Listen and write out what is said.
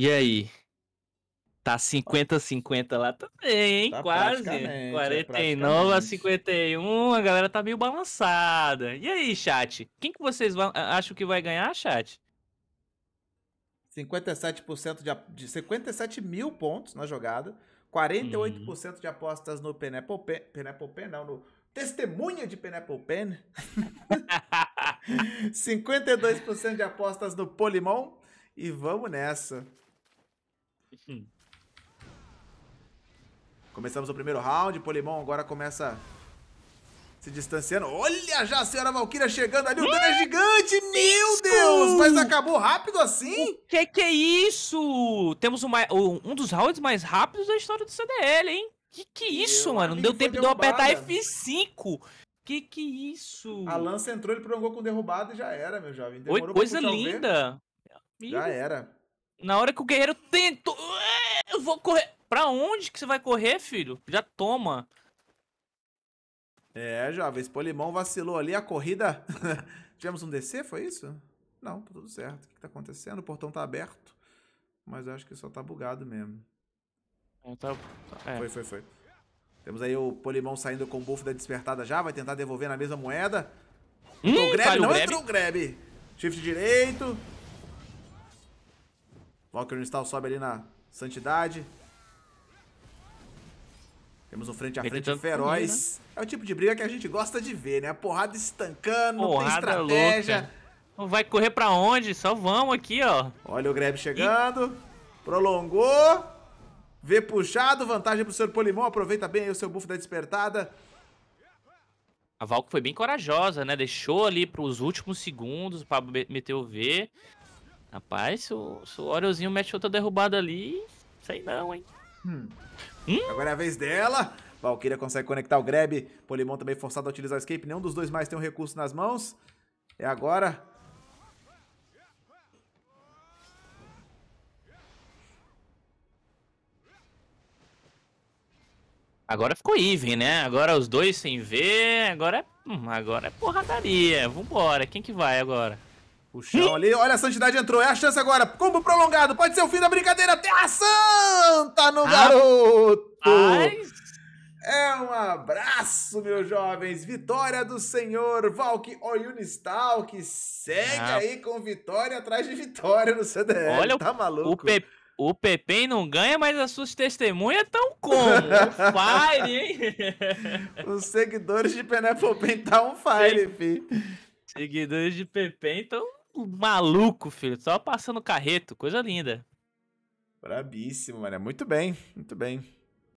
E aí? Tá 50-50 lá também, hein? Tá Quase. 49 é a 51, a galera tá meio balançada. E aí, chat? Quem que vocês acham que vai ganhar, chat? 57% de, de 57 mil pontos na jogada, 48% uhum. de apostas no Pineapple Pen, Pineapple Pen não, no Testemunha de Pineapple Pen, 52% de apostas no Polimon e vamos nessa. Hum. Começamos o primeiro round, Polimon agora começa se distanciando. Olha já a senhora Valkyria chegando ali, o dano é gigante! Meu Deus! Mas acabou rápido assim? O que que é isso? Temos uma, um dos rounds mais rápidos da história do CDL, hein? Que que é isso, Meu mano? Não deu tempo de eu apertar F5. Que que é isso? A lança entrou, ele prolongou com derrubada e já era, meu jovem. Demorou Oi, coisa linda! Já era. Na hora que o guerreiro tenta. Eu vou correr. Pra onde que você vai correr, filho? Já toma. É, jovens, Polimão vacilou ali a corrida. Tivemos um DC, foi isso? Não, tá tudo certo. O que, tá acontecendo? O portão tá aberto. Mas acho que só tá bugado mesmo. É, tá, é. Foi, foi, foi. Temos aí o Polimão saindo com o buff da despertada já. Vai tentar devolver na mesma moeda. Hum, o grab, não grab. entrou o grab. Shift direito. Valkyrie Unistal sobe ali na santidade. Temos um frente a frente feroz. Né? É o tipo de briga que a gente gosta de ver, né? Porrada estancando, Porrada tem estratégia. Não Vai correr pra onde? Só vamos aqui, ó. Olha o grab chegando. E... Prolongou. Vê puxado. Vantagem pro senhor Polimão. Aproveita bem aí o seu buff da despertada. A Valk foi bem corajosa, né? Deixou ali pros últimos segundos pra meter o V. Rapaz, se o, se o mete outra derrubada ali, sei não, hein? Hum. Hum? Agora é a vez dela. Valkyria consegue conectar o grab. Polimon também forçado a utilizar o escape. Nenhum dos dois mais tem um recurso nas mãos. É agora. Agora ficou even, né? Agora os dois sem ver. Agora, é, hum, agora é porradaria. Vambora. Quem que vai agora? O chão ali. Olha, a santidade entrou. É a chance agora. Combo prolongado. Pode ser o fim da brincadeira. Terra Santa no ah. garoto. É um abraço, meus jovens. Vitória do senhor Valk Oyunistal, que segue ah. aí com vitória atrás de vitória no CDL. Olha, tá maluco? O PP o Pepe não ganha, mas as suas testemunhas estão como? Um fire, hein? Os seguidores de Penelope estão tá um fire, Sim. Seguidores de Pepe estão maluco, filho. Só passando carreto. Coisa linda. Brabíssimo, mano. É muito bem, muito bem.